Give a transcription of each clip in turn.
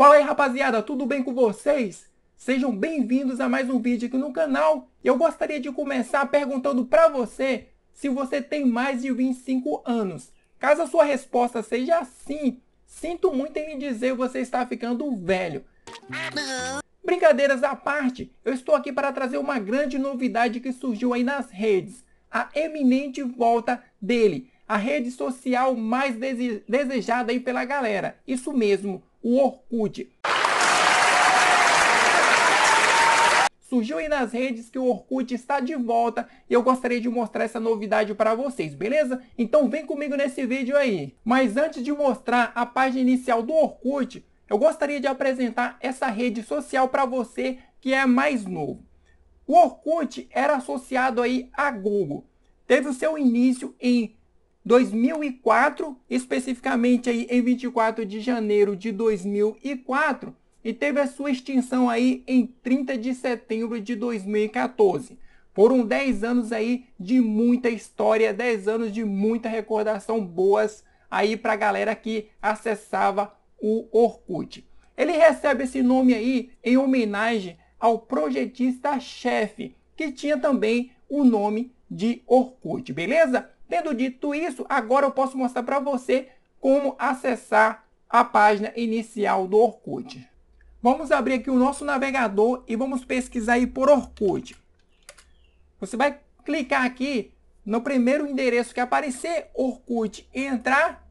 Fala aí rapaziada, tudo bem com vocês? Sejam bem-vindos a mais um vídeo aqui no canal. Eu gostaria de começar perguntando para você se você tem mais de 25 anos. Caso a sua resposta seja sim, sinto muito em lhe dizer você está ficando velho. Brincadeiras à parte, eu estou aqui para trazer uma grande novidade que surgiu aí nas redes. A eminente volta dele, a rede social mais dese desejada aí pela galera. Isso mesmo, o Orkut. Surgiu aí nas redes que o Orkut está de volta e eu gostaria de mostrar essa novidade para vocês, beleza? Então vem comigo nesse vídeo aí. Mas antes de mostrar a página inicial do Orkut, eu gostaria de apresentar essa rede social para você que é mais novo. O Orkut era associado aí a Google. Teve o seu início em 2004, especificamente aí em 24 de janeiro de 2004, e teve a sua extinção aí em 30 de setembro de 2014. Foram 10 anos aí de muita história, 10 anos de muita recordação boas aí para a galera que acessava o Orkut. Ele recebe esse nome aí em homenagem ao projetista-chefe, que tinha também o nome de Orkut, beleza? Tendo dito isso, agora eu posso mostrar para você como acessar a página inicial do Orkut. Vamos abrir aqui o nosso navegador e vamos pesquisar aí por Orkut. Você vai clicar aqui no primeiro endereço que aparecer, Orkut, entrar.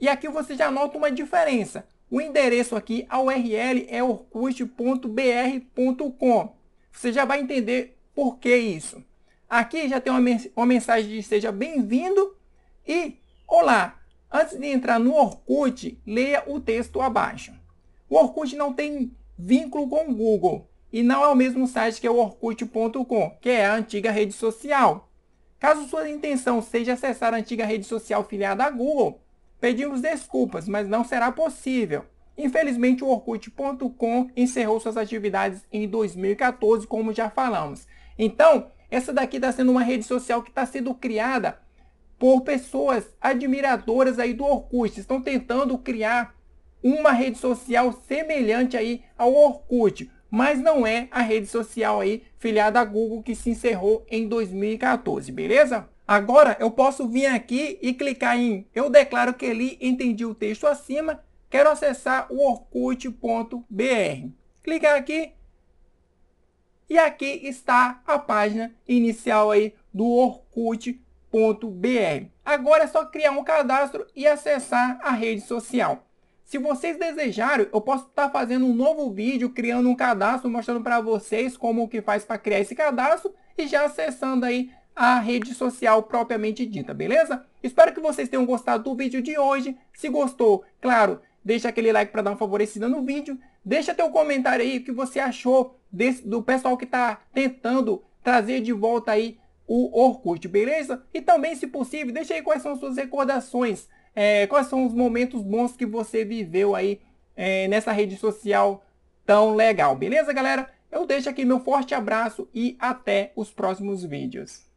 E aqui você já nota uma diferença. O endereço aqui, a URL é orkut.br.com. Você já vai entender por que isso. Aqui já tem uma, uma mensagem de seja bem-vindo e olá. Antes de entrar no Orkut, leia o texto abaixo. O Orkut não tem vínculo com o Google e não é o mesmo site que é o Orkut.com, que é a antiga rede social. Caso sua intenção seja acessar a antiga rede social filiada a Google, pedimos desculpas, mas não será possível. Infelizmente, o Orkut.com encerrou suas atividades em 2014, como já falamos. Então, essa daqui está sendo uma rede social que está sendo criada por pessoas admiradoras aí do Orkut. Estão tentando criar uma rede social semelhante aí ao Orkut, mas não é a rede social aí filiada a Google que se encerrou em 2014, beleza? Agora eu posso vir aqui e clicar em eu declaro que ele entendi o texto acima, quero acessar o orkut.br. Clicar aqui, e aqui está a página inicial aí do Orkut.br. Agora é só criar um cadastro e acessar a rede social. Se vocês desejarem, eu posso estar tá fazendo um novo vídeo, criando um cadastro, mostrando para vocês como que faz para criar esse cadastro e já acessando aí a rede social propriamente dita, beleza? Espero que vocês tenham gostado do vídeo de hoje. Se gostou, claro, deixa aquele like para dar uma favorecida no vídeo, deixa teu comentário aí o que você achou desse, do pessoal que está tentando trazer de volta aí o Orkut, beleza? E também, se possível, deixa aí quais são suas recordações, é, quais são os momentos bons que você viveu aí é, nessa rede social tão legal, beleza, galera? Eu deixo aqui meu forte abraço e até os próximos vídeos.